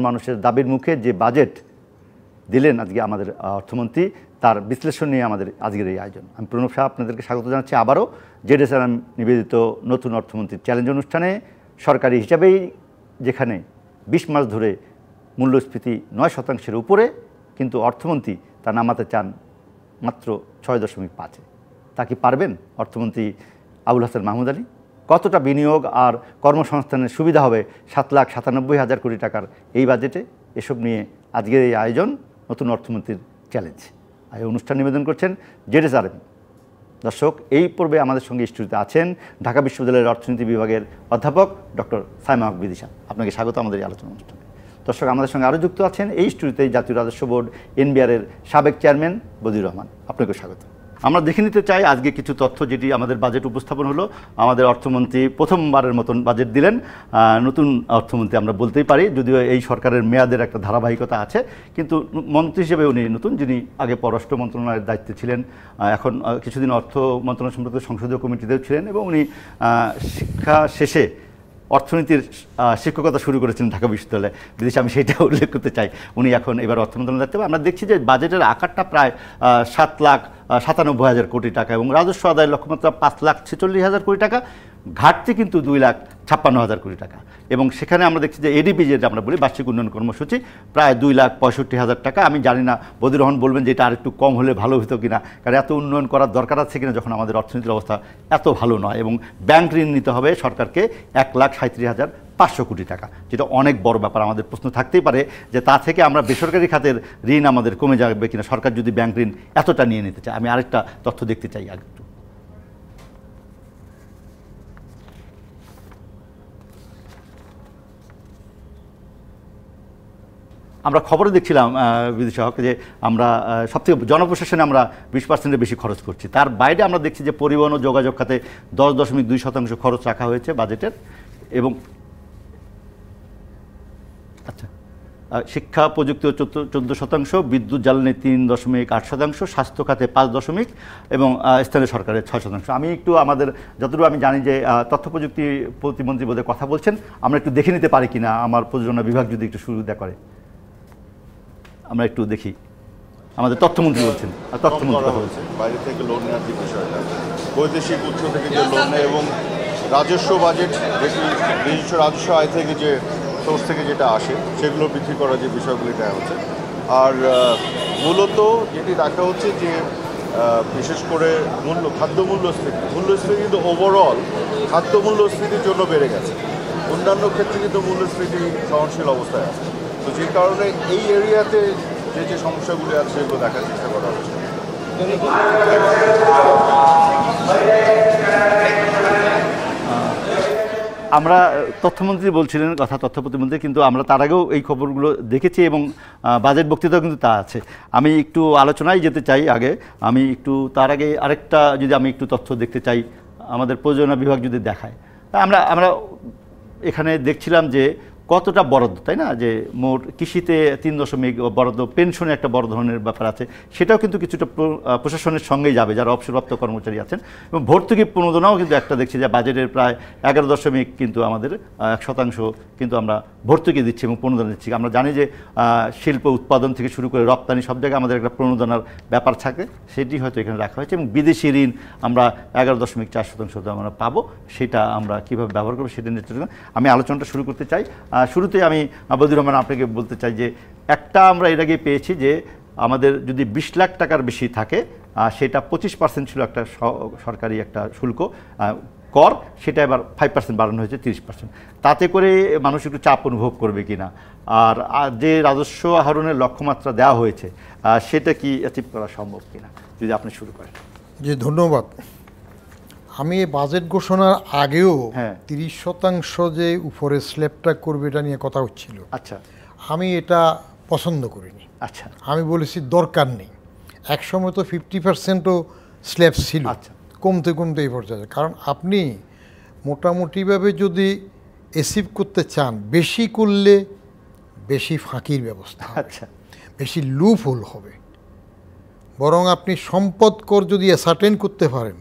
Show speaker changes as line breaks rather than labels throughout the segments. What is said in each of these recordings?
সাধারণ মানুষের দাবির মুখে যে বাজেট দিলেন আজকে আমাদের অর্থমন্ত্রী তার বিশ্লেষণ নিয়ে আমাদের আজকের এই আয়োজন আমি প্রণব সাহা আপনাদেরকে স্বাগত জানাচ্ছি আবারও জেডেসারাম নিবেদিত নতুন অর্থমন্ত্রীর চ্যালেঞ্জ অনুষ্ঠানে সরকারি হিসাবেই যেখানে বিশ মাস ধরে মূল্যস্ফীতি নয় শতাংশের উপরে কিন্তু অর্থমন্ত্রী তা নামাতে চান মাত্র ছয় দশমিক পাঁচে তা কি পারবেন অর্থমন্ত্রী আবুল হাসান মাহমুদ আলী কতটা বিনিয়োগ আর কর্মসংস্থানের সুবিধা হবে সাত লাখ সাতানব্বই হাজার কোটি টাকার এই বাজেটে এসব নিয়ে আজকের এই আয়োজন নতুন অর্থমন্ত্রীর চ্যালেঞ্জ এই অনুষ্ঠান নিবেদন করছেন জেডেস আরএম দর্শক এই পর্বে আমাদের সঙ্গে স্টুডিওতে আছেন ঢাকা বিশ্ববিদ্যালয়ের অর্থনীতি বিভাগের অধ্যাপক ডক্টর সাইমা হক বিদিশা আপনাকে স্বাগত আমাদের এই আলোচনা অনুষ্ঠানে দর্শক আমাদের সঙ্গে আরও যুক্ত আছেন এই স্টুডিওতে জাতীয় রাজস্ব বোর্ড এনবিআরের সাবেক চেয়ারম্যান বদির রহমান আপনাকে স্বাগত আমরা দেখে নিতে চাই আজকে কিছু তথ্য যেটি আমাদের বাজেট উপস্থাপন হলো আমাদের অর্থমন্ত্রী প্রথমবারের মতন বাজেট দিলেন নতুন অর্থমন্ত্রী আমরা বলতেই পারি যদিও এই সরকারের মেয়াদের একটা ধারাবাহিকতা আছে কিন্তু মন্ত্রী হিসেবে উনি নতুন যিনি আগে পররাষ্ট্র মন্ত্রণালয়ের দায়িত্বে ছিলেন এখন কিছুদিন অর্থ মন্ত্রণালয় সম্পর্কিত সংসদীয় কমিটিতেও ছিলেন এবং উনি শিক্ষা শেষে অর্থনীতির শিক্ষকতা শুরু করেছিলেন ঢাকা বিশ্ববিদ্যালয়ে বিদেশে আমি সেটা উল্লেখ করতে চাই উনি এখন এবার অর্থ মন্ত্রণালয় দায়িত্ব আমরা দেখছি যে বাজেটের আকারটা প্রায় সাত লাখ সাতানব্বই হাজার কোটি টাকা এবং রাজস্ব আদায়ের লক্ষ্যমাত্রা পাঁচ লাখ ছেচল্লিশ হাজার কোটি টাকা ঘাটতি কিন্তু দুই লাখ ছাপ্পান্ন হাজার কোটি টাকা এবং সেখানে আমরা দেখছি যে এডিপি যেটা আমরা বলি বার্ষিক উন্নয়ন কর্মসূচি প্রায় দুই লাখ পঁয়ষট্টি হাজার টাকা আমি জানি না বদিরহন বলবেন যে এটা আর একটু কম হলে ভালো হতো কিনা কারণ এত উন্নয়ন করার দরকার আছে কিনা যখন আমাদের অর্থনীতির অবস্থা এত ভালো নয় এবং ব্যাংক ঋণ নিতে হবে সরকারকে এক লাখ সাঁত্রিশ হাজার পাঁচশো কোটি টাকা যেটা অনেক বড় ব্যাপার আমাদের প্রশ্ন থাকতেই পারে যে তা থেকে আমরা বেসরকারি খাতের ঋণ আমাদের কমে যাবে কিনা সরকার যদি ব্যাংক ঋণ এতটা নিয়ে নিতে চায় আমি আরেকটা তথ্য দেখতে চাই আর একটু আমরা খবরে দেখছিলাম বিদ্যুৎ সাহকে যে আমরা সবথেকে জনপ্রশাসনে আমরা বিশ পার্সেন্টের বেশি খরচ করছি তার বাইরে আমরা দেখছি যে পরিবহন ও যোগাযোগ খাতে দশ দশমিক দুই শতাংশ খরচ রাখা হয়েছে বাজেটের এবং আচ্ছা শিক্ষা প্রযুক্তি চোদ্দ শতাংশ বিদ্যুৎ জ্বালানি তিন দশমিক আট শতাংশ স্বাস্থ্য খাতে পাঁচ দশমিক এবং স্থানীয় সরকারের ছয় শতাংশ আমি একটু আমাদের যতটুকু আমি জানি যে তথ্য প্রযুক্তি প্রতিমন্ত্রী বোধহয় কথা বলছেন আমরা একটু দেখে নিতে পারি কিনা আমার প্রযোজনা বিভাগ যদি একটু সুবিধা করে আমরা একটু দেখি আমাদের তথ্যমন্ত্রী বলছেন আর তথ্যমন্ত্রী কথা বলছেন বাইরে থেকে লোন নেওয়ার যে বিষয়টা বৈদেশিক উৎস থেকে যে লোন নেয় এবং রাজস্ব বাজেট যেটি নিজস্ব রাজস্ব আয় থেকে যে সোর্স থেকে যেটা আসে সেগুলো বিক্রি করার যে বিষয়গুলি দেওয়া হচ্ছে আর মূলত যেটি দেখা হচ্ছে যে বিশেষ করে মূল্য খাদ্য মূল্যস্ফীতি মূল্যস্ফীতি কিন্তু ওভারঅল খাদ্য মূল্যস্ফীতির জন্য বেড়ে গেছে অন্যান্য ক্ষেত্রে কিন্তু মূল্যস্ফীতি সহনশীল অবস্থায় আছে তো যে কারণে এই এরিয়াতে যে যে সমস্যাগুলি আছে সেগুলো দেখার চেষ্টা করা হচ্ছে আমরা তথ্যমন্ত্রী বলছিলেন কথা তথ্য প্রতিমন্ত্রী কিন্তু আমরা তার আগেও এই খবরগুলো দেখেছি এবং বাজেট বক্তৃতাও কিন্তু তা আছে আমি একটু আলোচনায় যেতে চাই আগে আমি একটু তার আগে আরেকটা যদি আমি একটু তথ্য দেখতে চাই আমাদের প্রযোজনা বিভাগ যদি দেখায় তা আমরা আমরা এখানে দেখছিলাম যে কতটা বরাদ্দ তাই না যে মোট কৃষিতে তিন দশমিক বরাদ্দ পেনশনে একটা বড় ধরনের ব্যাপার আছে সেটাও কিন্তু কিছুটা প্রশাসনের সঙ্গেই যাবে যারা অবসরপ্রাপ্ত কর্মচারী আছেন এবং ভর্তুকি প্রণোদনাও কিন্তু একটা দেখছি যে বাজেটের প্রায় এগারো দশমিক কিন্তু আমাদের এক শতাংশ কিন্তু আমরা ভর্তুকি দিচ্ছি এবং প্রণোদনা দিচ্ছি আমরা জানি যে শিল্প উৎপাদন থেকে শুরু করে রপ্তানি সব জায়গায় আমাদের একটা প্রণোদনার ব্যাপার থাকে সেটি হয়তো এখানে রাখা হয়েছে এবং বিদেশি ঋণ আমরা এগারো দশমিক চার শতাংশ আমরা পাবো সেটা আমরা কীভাবে ব্যবহার করবো সেটা নিয়ে আমি আলোচনাটা শুরু করতে চাই শুরুতে আমি আবদুর রহমান আপনাকে বলতে চাই যে একটা আমরা এর আগে পেয়েছি যে আমাদের যদি বিশ লাখ টাকার বেশি থাকে সেটা পঁচিশ পার্সেন্ট ছিল একটা সরকারি একটা শুল্ক কর সেটা এবার ফাইভ পার্সেন্ট বাড়ানো হয়েছে তিরিশ পার্সেন্ট তাতে করে মানুষ একটু চাপ অনুভব করবে কি না আর যে রাজস্ব আহরণের লক্ষ্যমাত্রা দেওয়া হয়েছে সেটা কি অ্যাচিভ করা সম্ভব কি না যদি আপনি শুরু করেন
জি ধন্যবাদ আমি বাজেট ঘোষণার আগেও হ্যাঁ। তিরিশ শতাংশ যে উপরে স্ল্যাবটা করবে এটা নিয়ে কথা হচ্ছিল আচ্ছা আমি এটা পছন্দ করিনি আচ্ছা আমি বলেছি দরকার নেই একসময় তো ফিফটি পার্সেন্টও স্ল্যাব ছিল আচ্ছা কমতে কমতে এই পর্যায়ে কারণ আপনি মোটামুটিভাবে যদি এসিভ করতে চান বেশি করলে বেশি ফাঁকির ব্যবস্থা আচ্ছা বেশি লুফ হল হবে বরং আপনি সম্পদ কর যদি অ্যাসার্টেন করতে পারেন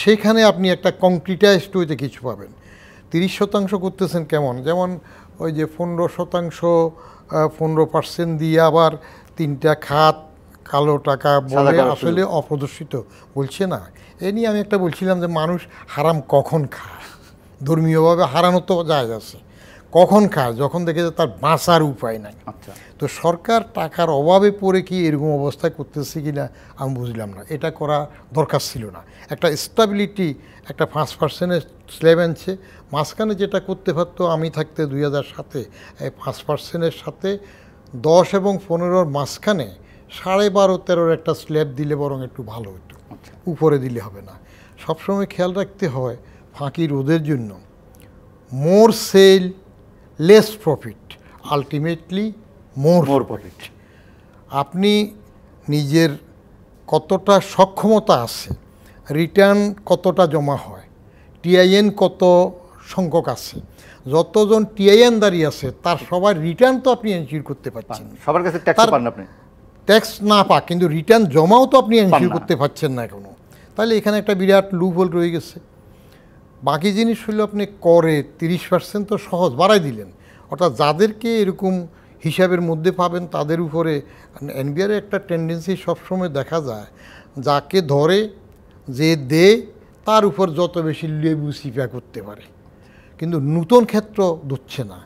সেখানে আপনি একটা কংক্রিটাইজড ওইতে কিছু পাবেন তিরিশ শতাংশ করতেছেন কেমন যেমন ওই যে পনেরো শতাংশ পনেরো পার্সেন্ট দিয়ে আবার তিনটা খাত কালো টাকা বলে আসলে অপ্রদর্শিত বলছে না এ নিয়ে আমি একটা বলছিলাম যে মানুষ হারাম কখন খায় ধর্মীয়ভাবে হারানো তো যায় আছে কখন খায় যখন দেখে যে তার বাঁচার উপায় নাই আচ্ছা। তো সরকার টাকার অভাবে পড়ে কি এরকম অবস্থায় করতেছে কি না আমি বুঝলাম না এটা করা দরকার ছিল না একটা স্টেবিলিটি একটা পাঁচ পার্সেন্টের স্ল্যাব আনছে মাঝখানে যেটা করতে পারতো আমি থাকতে দুই হাজার সাতে এই পাঁচ পার্সেন্টের সাথে দশ এবং পনেরোর মাঝখানে সাড়ে বারো তেরোর একটা স্ল্যাব দিলে বরং একটু ভালো হতো আচ্ছা। উপরে দিলে হবে না সবসময় খেয়াল রাখতে হয় ফাঁকি রোদের জন্য more sale less profit ultimately more more profit আপনি নিজের কতটা সক্ষমতা আছে রিটার্ন কতটা জমা হয় টিআইএন কত সংখ্যক আছে যতজন টিআইএন দাঁড়িয়ে আছে তার সবার রিটার্ন তো আপনি এনশিওর করতে পারছেন সবার কাছে ট্যাক্স পান আপনি ট্যাক্স না পাক কিন্তু রিটার্ন জমাও তো আপনি এনশিওর করতে পারছেন না এখনও তাহলে এখানে একটা বিরাট লুভ হোল রয়ে গেছে বাকি জিনিস হইলে আপনি করে তিরিশ পার্সেন্ট তো সহজ বাড়াই দিলেন অর্থাৎ যাদেরকে এরকম হিসাবের মধ্যে পাবেন তাদের উপরে এনবিআরে একটা টেন্ডেন্সি সবসময় দেখা যায় যাকে ধরে যে দে তার উপর যত বেশি লেবু সিপা করতে পারে কিন্তু নূতন ক্ষেত্র ধরছে না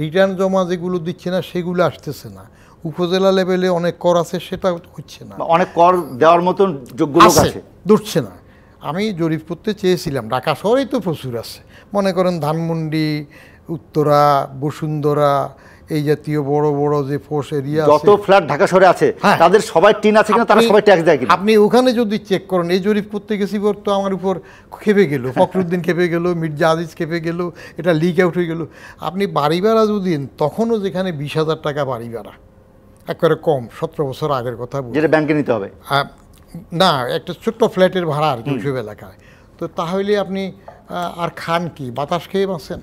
রিটার্ন জমা যেগুলো দিচ্ছে না সেগুলো আসতেছে না উপজেলা লেভেলে অনেক কর আছে সেটা হচ্ছে না
অনেক কর দেওয়ার
মতন যোগ্য আছে ধরছে না আমি জরিপ করতে চেয়েছিলাম ঢাকা শহরেই তো প্রচুর আছে মনে করেন ধানমন্ডি উত্তরা বসুন্ধরা এই জাতীয় বড় বড় যে ফোর্স এরিয়া যত ফ্ল্যাট
ঢাকা শহরে আছে হ্যাঁ। তাদের সবাই টিন আছে কিনা তারা সবাই ট্যাক্স
দেয় আপনি ওখানে যদি চেক করেন এই জরিপ করতে গেছি পর তো আমার উপর খেপে গেল ফখরুদ্দিন খেপে গেল মির্জা আজিজ খেপে গেল এটা লিক আউট হয়ে গেল আপনি বাড়ি ভাড়া যদি তখনও যেখানে বিশ হাজার টাকা বাড়ি ভাড়া একবারে কম সতেরো বছর আগের কথা যেটা ব্যাংকে নিতে হবে না একটা ছোট্ট ফ্ল্যাটের ভাড়া আর কি ওইসব এলাকায় তো তাহলে আপনি আর খান কি বাতাস খেয়ে বাঁচছেন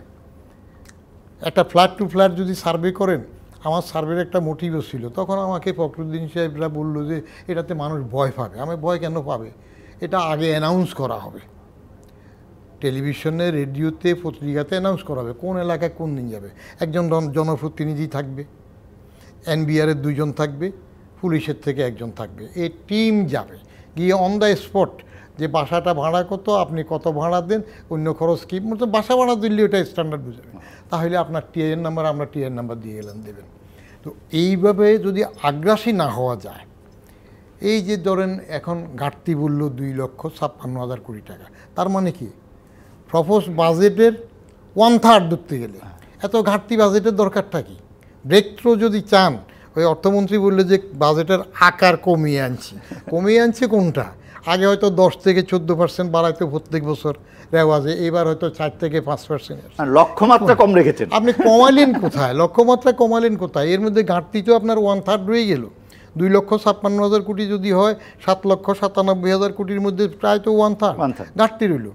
একটা ফ্ল্যাট টু ফ্ল্যাট যদি সার্ভে করেন আমার সার্ভের একটা মোটিভও ছিল তখন আমাকে ফখরুদ্দিন সাহেবরা বললো যে এটাতে মানুষ ভয় পাবে আমি ভয় কেন পাবে এটা আগে অ্যানাউন্স করা হবে টেলিভিশনে রেডিওতে পত্রিকাতে অ্যানাউন্স করা হবে কোন এলাকায় কোন দিন যাবে একজন জনপ্রতিনিধি থাকবে এনবিআরের দুজন থাকবে পুলিশের থেকে একজন থাকবে এই টিম যাবে গিয়ে অন দ্য স্পট যে বাসাটা ভাড়া কত আপনি কত ভাড়া দেন অন্য খরচ কী মানে বাসা ভাড়া দিলে ওটা স্ট্যান্ডার্ড বুঝাবে তাহলে আপনার টিএন নাম্বার আমরা টিএন নাম্বার দিয়ে গেলেন দেবেন তো এইভাবে যদি আগ্রাসী না হওয়া যায় এই যে ধরেন এখন ঘাটতি বলল দুই লক্ষ ছাপ্পান্ন হাজার কোটি টাকা তার মানে কি প্রপোজ বাজেটের ওয়ান থার্ড ধরতে গেলে এত ঘাটতি বাজেটের দরকারটা কি ব্রেক থ্রো যদি চান ওই অর্থমন্ত্রী বললো যে বাজেটের আকার কমিয়ে আনছি কমিয়ে আনছে কোনটা আগে হয়তো দশ থেকে চোদ্দ পার্সেন্ট বাড়াইতে প্রত্যেক বছর রেওয়াজে এবার হয়তো চার থেকে পাঁচ পার্সেন্ট লক্ষ্যমাত্রা কম রেখেছেন আপনি কমালেন কোথায় লক্ষ্যমাত্রা কমালেন কোথায় এর মধ্যে ঘাটতি তো আপনার ওয়ান থার্ড রয়ে গেল দুই লক্ষ ছাপ্পান্ন হাজার কোটি যদি হয় সাত লক্ষ সাতানব্বই হাজার কোটির মধ্যে প্রায় তো ওয়ান থার্ড ঘাটতি রইল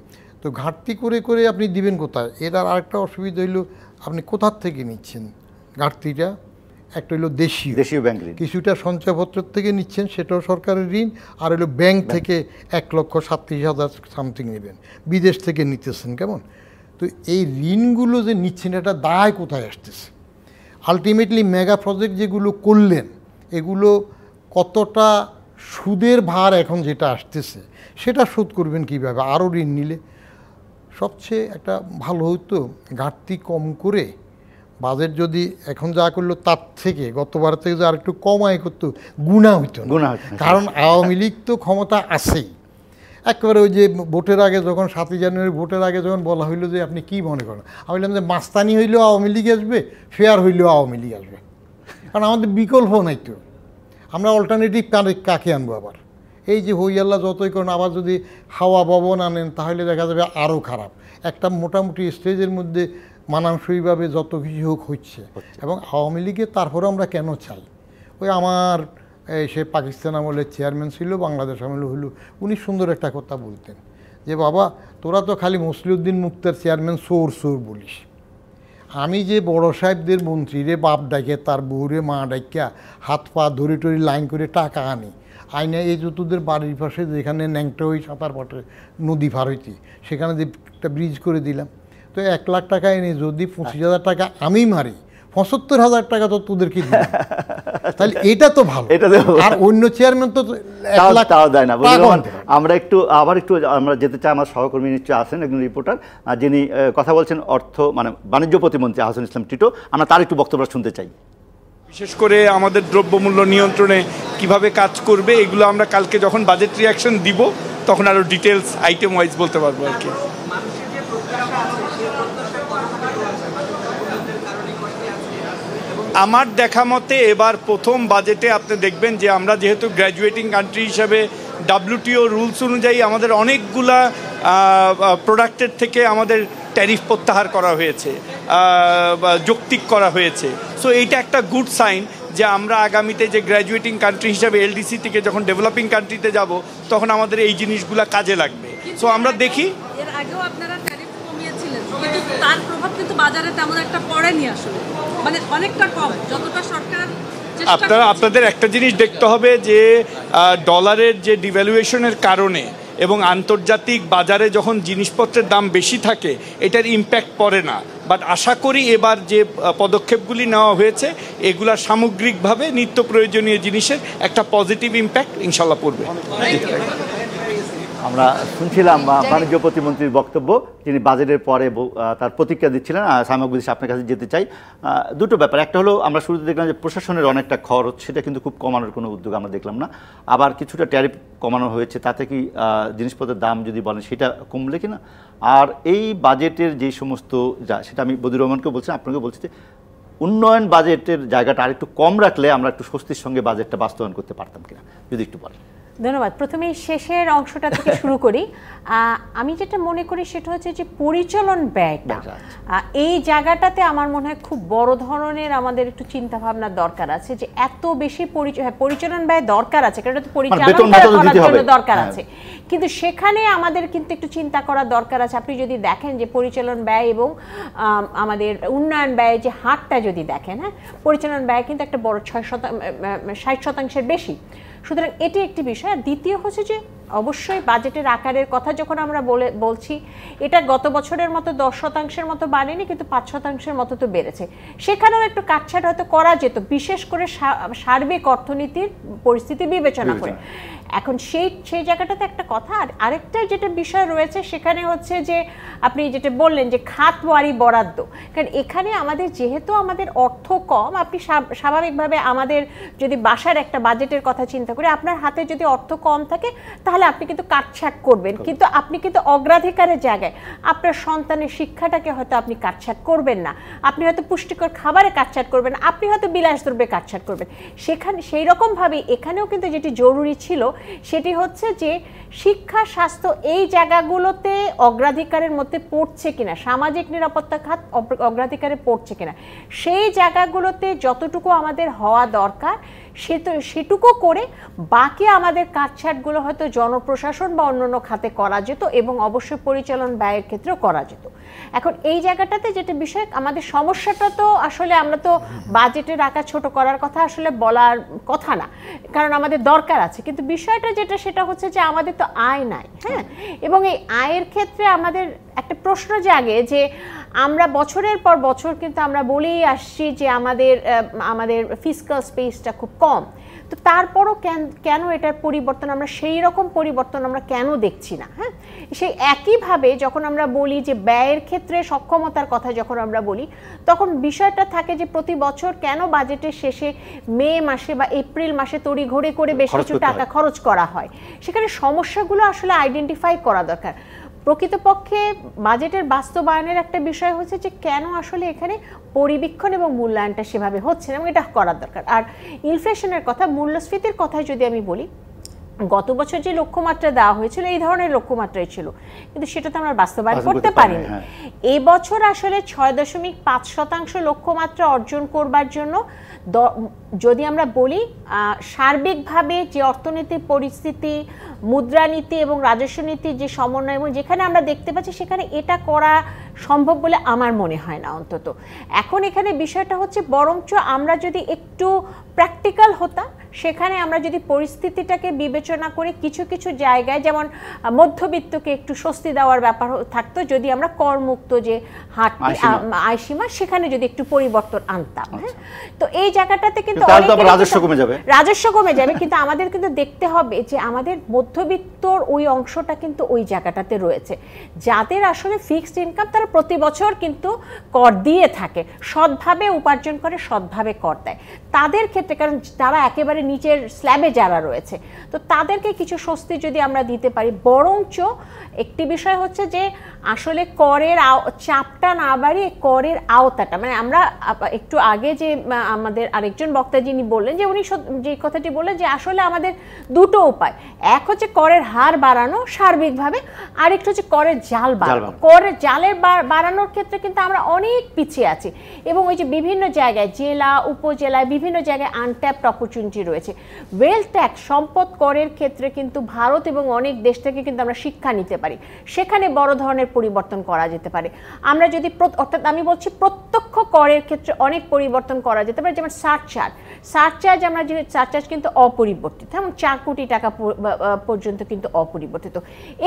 তো ঘাটতি করে করে আপনি দিবেন কোথায় এটার আরেকটা অসুবিধা হইল আপনি কোথার থেকে নিচ্ছেন ঘাটতিটা একটা হলো দেশীয় দেশীয় ব্যাংক ঋণ কিছুটা সঞ্চয়পত্র থেকে নিচ্ছেন সেটাও সরকারের ঋণ আর হলো ব্যাংক থেকে এক লক্ষ সাতত্রিশ হাজার সামথিং নেবেন বিদেশ থেকে নিতেছেন কেমন তো এই ঋণগুলো যে নিচ্ছেন এটা দায় কোথায় আসতেছে আলটিমেটলি মেগা প্রজেক্ট যেগুলো করলেন এগুলো কতটা সুদের ভার এখন যেটা আসতেছে সেটা শোধ করবেন কীভাবে আরও ঋণ নিলে সবচেয়ে একটা ভালো হতো ঘাটতি কম করে বাজেট যদি এখন যা করলো তার থেকে গতবার থেকে যে আরেকটু কমায় করতো গুণা হইতো গুণা কারণ আওয়ামী লীগ তো ক্ষমতা আছেই একেবারে ওই যে ভোটের আগে যখন সাতই জানুয়ারি ভোটের আগে যখন বলা হইলো যে আপনি কি মনে করেন আমি বললাম যে মাস্তানি হইলেও আওয়ামী লীগ আসবে ফেয়ার হইলেও আওয়ামী লীগ আসবে কারণ আমাদের বিকল্প নাই তো আমরা অল্টারনেটিভ কাকে আনবো আবার এই যে হইয়াল্লা যতই করেন আবার যদি হাওয়া ভবন আনেন তাহলে দেখা যাবে আরও খারাপ একটা মোটামুটি স্টেজের মধ্যে মানানসইভাবে যত কিছু হোক হচ্ছে এবং আওয়ামী লীগে তারপরে আমরা কেন চাই ওই আমার সে পাকিস্তান আমলের চেয়ারম্যান ছিল বাংলাদেশ আমলে হইল উনি সুন্দর একটা কথা বলতেন যে বাবা তোরা তো খালি মসলিউদ্দিন মুক্তার চেয়ারম্যান সোর সোর বলিস আমি যে বড় সাহেবদের মন্ত্রী রে বাপ ডাকে তার বউরে মা ডাকিয়া হাত পা ধরে টরি লাইন করে টাকা আনি আইনা এই যতদের বাড়ির পাশে যেখানে ন্যাংটা ওই সাঁতার পাটে নদী পার হইতে সেখানে যে একটা ব্রিজ করে দিলাম তো এক লাখ টাকা এনে যদি পঁচিশ হাজার টাকা আমি মারি পঁচাত্তর হাজার টাকা তো তোদেরকে তাহলে এটা তো ভালো এটা আর অন্য চেয়ারম্যান তো তাও দেয় না
আমরা একটু আবার একটু আমরা যেতে চাই আমার সহকর্মী নিশ্চয়ই আছেন একজন রিপোর্টার যিনি কথা বলছেন অর্থ মানে বাণিজ্য প্রতিমন্ত্রী আহসান ইসলাম টিটো আমরা তার একটু বক্তব্য শুনতে চাই
বিশেষ করে আমাদের দ্রব্যমূল্য নিয়ন্ত্রণে কিভাবে কাজ করবে এগুলো আমরা কালকে যখন বাজেট রিয়াকশন দিব তখন আরও ডিটেলস আইটেম ওয়াইজ বলতে পারবো আর কি আমার দেখা মতে এবার প্রথম বাজেটে আপনি দেখবেন যে আমরা যেহেতু গ্র্যাজুয়েটিং কান্ট্রি হিসাবে ডাব্লিউটিও রুলস অনুযায়ী আমাদের অনেকগুলা প্রোডাক্টের থেকে আমাদের ট্যারিফ প্রত্যাহার করা হয়েছে যৌক্তিক করা হয়েছে সো এইটা একটা গুড সাইন যে আমরা আগামীতে যে গ্র্যাজুয়েটিং কান্ট্রি হিসাবে এলডিসি থেকে যখন ডেভেলপিং কান্ট্রিতে যাব তখন আমাদের এই জিনিসগুলো কাজে লাগবে সো আমরা দেখি
এর আগেও আপনারা কিন্তু তার প্রভাব কিন্তু বাজারে তেমন একটা পড়েনি আসলে মানে অনেকটা কম যতটা সরকার
আপনারা আপনাদের একটা জিনিস দেখতে হবে যে ডলারের যে ডিভ্যালুয়েশনের কারণে এবং আন্তর্জাতিক বাজারে যখন জিনিসপত্রের দাম বেশি থাকে এটার ইম্প্যাক্ট পড়ে না বাট আশা করি এবার যে পদক্ষেপগুলি নেওয়া হয়েছে এগুলা সামগ্রিকভাবে নিত্য প্রয়োজনীয় জিনিসের একটা পজিটিভ ইম্প্যাক্ট ইনশাল্লাহ পড়বে
আমরা শুনছিলাম বাণিজ্য প্রতিমন্ত্রীর বক্তব্য তিনি বাজেটের পরে তার প্রতিক্রিয়া দিচ্ছিলেন সামাগুলি আপনার কাছে যেতে চাই দুটো ব্যাপার একটা হলো আমরা শুরুতে দেখলাম যে প্রশাসনের অনেকটা খরচ সেটা কিন্তু খুব কমানোর কোনো উদ্যোগ আমরা দেখলাম না আবার কিছুটা ট্যারিফ কমানো হয়েছে তাতে কি জিনিসপত্রের দাম যদি বলেন সেটা কমলে কি না আর এই বাজেটের যে সমস্ত যা সেটা আমি বদির রহমানকে বলছি আপনাকে বলছি যে উন্নয়ন বাজেটের জায়গাটা আর একটু কম রাখলে আমরা একটু স্বস্তির সঙ্গে বাজেটটা বাস্তবায়ন করতে পারতাম কিনা যদি একটু বলেন
ধন্যবাদ প্রথমে শেষের অংশটা থেকে শুরু করি আমি যেটা মনে করি সেটা হচ্ছে যে পরিচালন ব্যয়টা এই জায়গাটাতে আমার মনে হয় খুব বড় ধরনের আমাদের একটু চিন্তা ভাবনা দরকার আছে যে এত বেশি হ্যাঁ, পরিচালন ব্যয় দরকার আছে কারণ মানে পরিচালন দরকার হ্যাঁ। আছে কিন্তু সেখানে আমাদের কিন্তু একটু চিন্তা করা দরকার আছে আপনি যদি দেখেন যে পরিচালন ব্যয় এবং আমাদের উন্নয়ন ব্যয় যে হারটা যদি দেখেন হ্যাঁ পরিচালন ব্যয় কিন্তু একটা বড় ছয় শতাংশ ষাট শতাংশের বেশি সুতরাং এটি একটি বিষয় আর দ্বিতীয় হচ্ছে যে অবশ্যই বাজেটের আকারের কথা যখন আমরা বলে বলছি এটা গত বছরের মতো দশ শতাংশের মতো বাড়েনি কিন্তু পাঁচ শতাংশের মতো তো বেড়েছে সেখানেও একটু কাটছাট হয়তো করা যেত বিশেষ করে সার্বিক অর্থনীতির পরিস্থিতি বিবেচনা করে এখন সেই সেই জায়গাটাতে একটা কথা আর আরেকটা যেটা বিষয় রয়েছে সেখানে হচ্ছে যে আপনি যেটা বললেন যে খাতওয়ারি বরাদ্দ কারণ এখানে আমাদের যেহেতু আমাদের অর্থ কম আপনি স্বাভাবিকভাবে আমাদের যদি বাসার একটা বাজেটের কথা চিন্তা করি আপনার হাতে যদি অর্থ কম থাকে তাহলে তাহলে আপনি কিন্তু কাটছাট করবেন কিন্তু আপনি কিন্তু অগ্রাধিকারের জায়গায় আপনার সন্তানের শিক্ষাটাকে হয়তো আপনি কাটছাট করবেন না আপনি হয়তো পুষ্টিকর খাবারে কাটছাট করবেন আপনি হয়তো বিলাস দ্রব্যে কাটছাট করবেন সেখানে সেই রকমভাবে এখানেও কিন্তু যেটি জরুরি ছিল সেটি হচ্ছে যে শিক্ষা স্বাস্থ্য এই জায়গাগুলোতে অগ্রাধিকারের মধ্যে পড়ছে কিনা সামাজিক নিরাপত্তা খাত অগ্রাধিকারে পড়ছে কিনা সেই জায়গাগুলোতে যতটুকু আমাদের হওয়া দরকার সে তো সেটুকু করে বাকি আমাদের কাজছাটগুলো হয়তো জনপ্রশাসন বা অন্যান্য খাতে করা যেত এবং অবশ্যই পরিচালন ব্যয়ের ক্ষেত্রেও করা যেত এখন এই জায়গাটাতে যেটা বিষয় আমাদের সমস্যাটা তো আসলে আমরা তো বাজেটের আকার ছোট করার কথা আসলে বলার কথা না কারণ আমাদের দরকার আছে কিন্তু বিষয়টা যেটা সেটা হচ্ছে যে আমাদের তো আয় নাই হ্যাঁ এবং এই আয়ের ক্ষেত্রে আমাদের একটা প্রশ্ন জাগে যে আমরা বছরের পর বছর কিন্তু আমরা বলেই আসছি যে আমাদের আমাদের ফিজিক্যাল স্পেসটা খুব কম তো তারপরও কেন এটার পরিবর্তন আমরা সেই রকম পরিবর্তন আমরা কেন দেখছি না হ্যাঁ সেই একইভাবে যখন আমরা বলি যে ব্যয়ের ক্ষেত্রে সক্ষমতার কথা যখন আমরা বলি তখন বিষয়টা থাকে যে প্রতি বছর কেন বাজেটের শেষে মে মাসে বা এপ্রিল মাসে ঘড়ে করে বেশ কিছু টাকা খরচ করা হয় সেখানে সমস্যাগুলো আসলে আইডেন্টিফাই করা দরকার প্রকৃতপক্ষে বাজেটের বাস্তবায়নের একটা বিষয় হচ্ছে যে কেন আসলে এখানে পরিবীক্ষণ এবং মূল্যায়নটা সেভাবে হচ্ছে না এবং এটা করার দরকার আর ইনফ্লেশনের কথা মূল্যস্ফীতির কথায় যদি আমি বলি গত বছর যে লক্ষ্যমাত্রা দেওয়া হয়েছিল এই ধরনের লক্ষ্যমাত্রাই ছিল কিন্তু সেটা তো আমরা বাস্তবায়ন করতে পারিনি হ্যাঁ। এবছর আসলে ছয় দশমিক পাঁচ শতাংশ লক্ষ্যমাত্রা অর্জন করবার জন্য যদি আমরা বলি সার্বিকভাবে যে অর্থনীতির পরিস্থিতি মুদ্রানীতি এবং রাজস্ব নীতির যে সমন্বয় এবং যেখানে আমরা দেখতে পাচ্ছি সেখানে এটা করা সম্ভব বলে আমার মনে হয় না অন্তত এখন এখানে বিষয়টা হচ্ছে বরঞ্চ আমরা যদি একটু প্র্যাকটিক্যাল হতাম সেখানে আমরা যদি পরিস্থিতিটাকে বিবেচনা করে কিছু কিছু জায়গায় যেমন মধ্যবিত্তকে একটু স্বস্তি দেওয়ার ব্যাপার থাকতো যদি আমরা করমুক্ত যে হাট আয়সীমা সেখানে যদি একটু পরিবর্তন আনতাম হ্যাঁ? আচ্ছা। তো এই জায়গাটাতে কিন্তু রাজস্ব কমে যাবে রাজস্ব কমে যাবে কিন্তু আমাদের কিন্তু দেখতে হবে যে আমাদের মধ্যবিত্তর ওই অংশটা কিন্তু ওই জায়গাটাতে রয়েছে যাদের আসলে ফিক্সড ইনকাম তারা প্রতি বছর কিন্তু কর দিয়ে থাকে সৎভাবে উপার্জন করে সৎভাবে কর দেয় তাদের ক্ষেত্রে কারণ তারা একেবারে নিচের স্ল্যাবে যারা রয়েছে তো তাদেরকে কিছু স্বস্তি যদি আমরা দিতে পারি বরঞ্চ একটি বিষয় হচ্ছে যে আসলে করের চাপটা না বাড়িয়ে করের আওতাটা মানে আমরা একটু আগে যে আমাদের আরেকজন বক্তা যিনি বললেন যে উনি যে কথাটি বললেন যে আসলে আমাদের দুটো উপায় এক হচ্ছে করের হার বাড়ানো সার্বিকভাবে আরেকটা হচ্ছে করের জাল বাড়ানো করের জালের বাড়ানোর ক্ষেত্রে কিন্তু আমরা অনেক পিছিয়ে আছি এবং ওই যে বিভিন্ন জায়গায় জেলা উপজেলায় বিভিন্ন জায়গায় আনট্যাপড অপরচুনিটি রয়েছে রয়েছে ওয়েলথ ট্যাক্স সম্পদ করের ক্ষেত্রে কিন্তু ভারত এবং অনেক দেশ থেকে কিন্তু আমরা শিক্ষা নিতে পারি সেখানে বড় ধরনের পরিবর্তন করা যেতে পারে আমরা যদি অর্থাৎ আমি বলছি প্রত্যক্ষ করের ক্ষেত্রে অনেক পরিবর্তন করা যেতে পারে যেমন সারচার্জ সারচার্জ আমরা যে সারচার্জ কিন্তু অপরিবর্তিত যেমন চার কোটি টাকা পর্যন্ত কিন্তু অপরিবর্তিত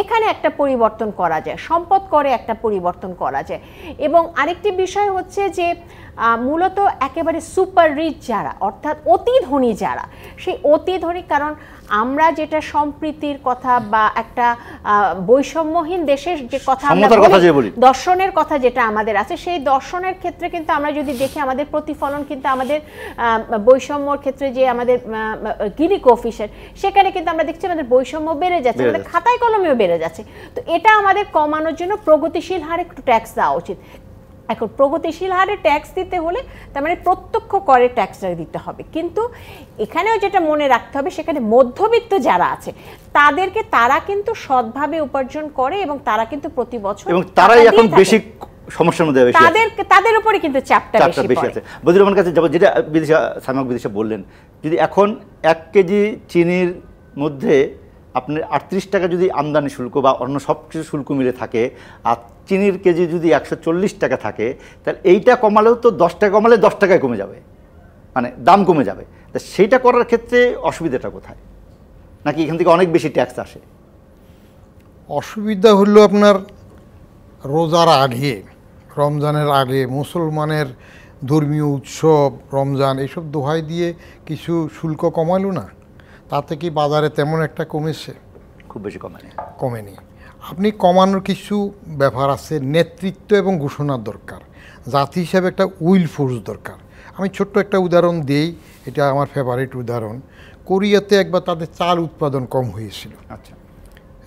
এখানে একটা পরিবর্তন করা যায় সম্পদ করে একটা পরিবর্তন করা যায় এবং আরেকটি বিষয় হচ্ছে যে মূলত একেবারে সুপার রিচ যারা অর্থাৎ অতি ধনী যারা সেই অতি ধরি কারণ আমরা যেটা সম্প্রীতির কথা বা একটা বৈষম্যহীন দেশের যে কথা দর্শনের কথা যেটা আমাদের আছে সেই দর্শনের ক্ষেত্রে কিন্তু আমরা যদি দেখি আমাদের প্রতিফলন কিন্তু আমাদের বৈষম্যর ক্ষেত্রে যে আমাদের গিনি কফিসের সেখানে কিন্তু আমরা দেখছি আমাদের বৈষম্য বেড়ে যাচ্ছে আমাদের খাতায় কলমেও বেড়ে যাচ্ছে তো এটা আমাদের কমানোর জন্য প্রগতিশীল হারে একটু ট্যাক্স দেওয়া উচিত এখন প্রগতিশীল হারে ট্যাক্স দিতে হলে তার মানে প্রত্যক্ষ করে ট্যাক্সটা দিতে হবে কিন্তু এখানেও যেটা মনে রাখতে হবে সেখানে মধ্যবিত্ত যারা আছে তাদেরকে তারা কিন্তু সৎভাবে উপার্জন করে এবং তারা কিন্তু প্রতি বছর এবং তারাই এখন বেশি
সমস্যার মধ্যে বেশি তাদের
তাদের উপরে কিন্তু চাপটা বেশি বেশি আছে
বদির রহমান কাছে যাবো যেটা বিদিশা সামাক বিদিশা বললেন যদি এখন এক কেজি চিনির মধ্যে আপনি আটত্রিশ টাকা যদি আমদানি শুল্ক বা অন্য সব কিছু শুল্ক মিলে থাকে আর চিনির কেজি যদি একশো চল্লিশ টাকা থাকে তাহলে এইটা কমালেও তো দশ টাকা কমালে দশ টাকায় কমে যাবে মানে দাম কমে যাবে তা সেইটা করার ক্ষেত্রে অসুবিধাটা কোথায় নাকি এখান থেকে অনেক বেশি ট্যাক্স আসে
অসুবিধা হলো আপনার রোজার আগে রমজানের আগে মুসলমানের ধর্মীয় উৎসব রমজান এসব দোহাই দিয়ে কিছু শুল্ক কমালো না তাতে কি বাজারে তেমন একটা কমেছে খুব বেশি কমেনি কমেনি আপনি কমানোর কিছু ব্যাপার আছে নেতৃত্ব এবং ঘোষণার দরকার জাতি হিসাবে একটা উইল ফোর্স দরকার আমি ছোট্ট একটা উদাহরণ দিই এটা আমার ফেভারিট উদাহরণ কোরিয়াতে একবার তাদের চাল উৎপাদন কম হয়েছিল আচ্ছা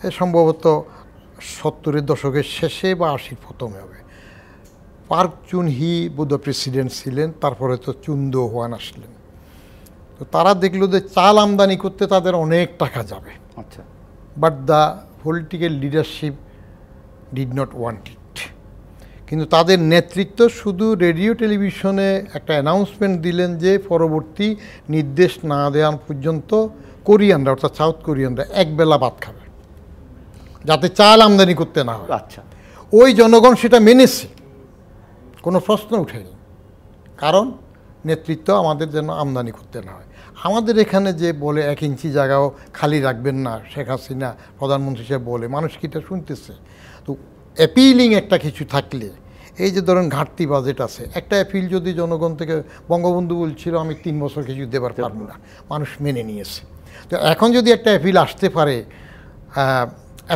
এ সম্ভবত সত্তরের দশকের শেষে বা আশির প্রথমে হবে পার্ক চুন হি বুদ্ধ প্রেসিডেন্ট ছিলেন তারপরে তো চুন হওয়ান আসলেন তো তারা দেখলো যে চাল আমদানি করতে তাদের অনেক টাকা যাবে আচ্ছা but the political leadership did not want it কিন্তু তাদের নেতৃত্ব শুধু রেডিও টেলিভিশনে একটা অ্যানাউন্সমেন্ট দিলেন যে পরবর্তী নির্দেশ না দেওয়া পর্যন্ত কোরিয়ানরা অর্থাৎ সাউথ কোরিয়ানরা একবেলা ভাত খাবে যাতে চাল আমদানি করতে না হয় আচ্ছা ওই জনগণ সেটা মেনেছে কোনো প্রশ্ন উঠেনি কারণ নেতৃত্ব আমাদের যেন আমদানি করতে না হয় আমাদের এখানে যে বলে এক ইঞ্চি জায়গাও খালি রাখবেন না শেখ হাসিনা প্রধানমন্ত্রী হিসেবে বলে মানুষ কি এটা শুনতেছে তো অ্যাপিলিং একটা কিছু থাকলে এই যে ধরেন ঘাটতি বাজেট আছে একটা অ্যাপিল যদি জনগণ থেকে বঙ্গবন্ধু বলছিল আমি তিন বছর কিছু দেবার পারবো না মানুষ মেনে নিয়েছে তো এখন যদি একটা অ্যাপিল আসতে পারে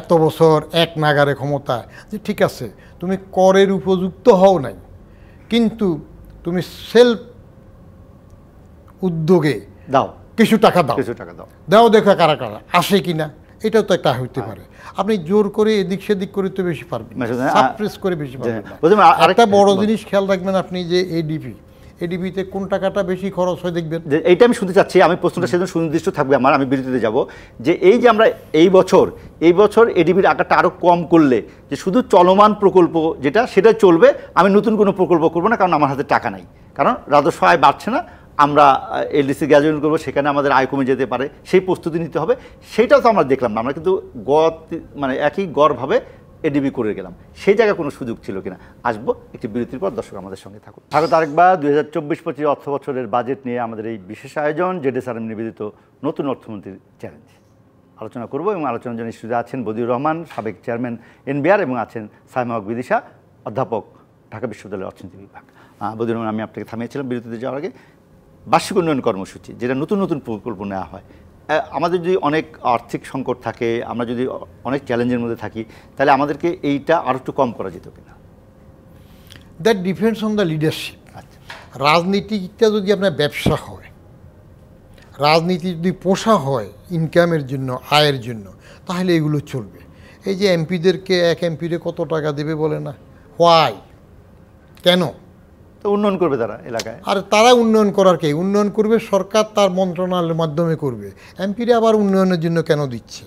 এত বছর এক নাগারে ক্ষমতা যে ঠিক আছে তুমি করের উপযুক্ত হও নাই কিন্তু তুমি সেলফ উদ্যোগে দাও কিছু টাকা দাও কিছু টাকা দাও দাও দেখা কারা কারা আসে কি না এটাও তো একটা হইতে হ্যাঁ। পারে আপনি জোর করে এদিক সেদিক করে তো বেশি পারবেন সাপ্রেস করে বেশি পারবেন আরেকটা বড় জিনিস খেয়াল রাখবেন আপনি যে এডিপি এডিবিতে কোন টাকাটা বেশি খরচ হয় দেখবেন এইটা
আমি শুনতে চাচ্ছি আমি প্রশ্নটা সেদিন সুনির্দিষ্ট থাকবে আমার আমি বিরতিতে যাব যে এই যে আমরা এই বছর এই বছর এডিবির আকারটা আরও কম করলে যে শুধু চলমান প্রকল্প যেটা সেটা চলবে আমি নতুন কোনো প্রকল্প করবো না কারণ আমার হাতে টাকা নাই কারণ রাজস্ব আয় বাড়ছে না আমরা এলডিসি গ্র্যাজুয়েট করবো সেখানে আমাদের আয় কমে যেতে পারে সেই প্রস্তুতি নিতে হবে সেটাও তো আমরা দেখলাম না আমরা কিন্তু গড় মানে একই গড়ভাবে এডিবি করে গেলাম সেই জায়গায় কোনো সুযোগ ছিল কিনা আসবো একটি বিরতির পর দর্শক আমাদের সঙ্গে থাকুন ভারত আরেকবার দুই হাজার চব্বিশ পঁচিশ অর্থ বছরের বাজেট নিয়ে আমাদের এই বিশেষ আয়োজন আর আলম নিবেদিত নতুন অর্থমন্ত্রীর চ্যালেঞ্জ আলোচনা করব এবং আলোচনার জন্য ইস্যুতে আছেন বদিউর রহমান সাবেক চেয়ারম্যান এনবিআর এবং আছেন সাইমা বিদিশা অধ্যাপক ঢাকা বিশ্ববিদ্যালয়ের অর্থনীতি বিভাগ বদিউর রহমান আমি আপনাকে থামিয়েছিলাম বিরতিতে যাওয়ার আগে বার্ষিক উন্নয়ন কর্মসূচি যেটা নতুন নতুন প্রকল্প নেওয়া হয় আমাদের যদি অনেক আর্থিক সংকট থাকে আমরা যদি অনেক চ্যালেঞ্জের মধ্যে থাকি তাহলে আমাদেরকে এইটা আরও একটু কম করা যেত কিনা
that depends on the leadership রাজনীতিটা যদি আপনার ব্যবসা হয় রাজনীতি যদি পোষা হয় ইনকামের জন্য আয়ের জন্য তাহলে এগুলো চলবে এই যে এমপিদেরকে এক এমপিরে কত টাকা দেবে বলে না হোয়াই কেন
তো উন্নয়ন করবে তারা এলাকায়
আর তারা উন্নয়ন করার কে উন্নয়ন করবে সরকার তার মন্ত্রণালয়ের মাধ্যমে করবে এমপিরা আবার উন্নয়নের জন্য কেন দিচ্ছে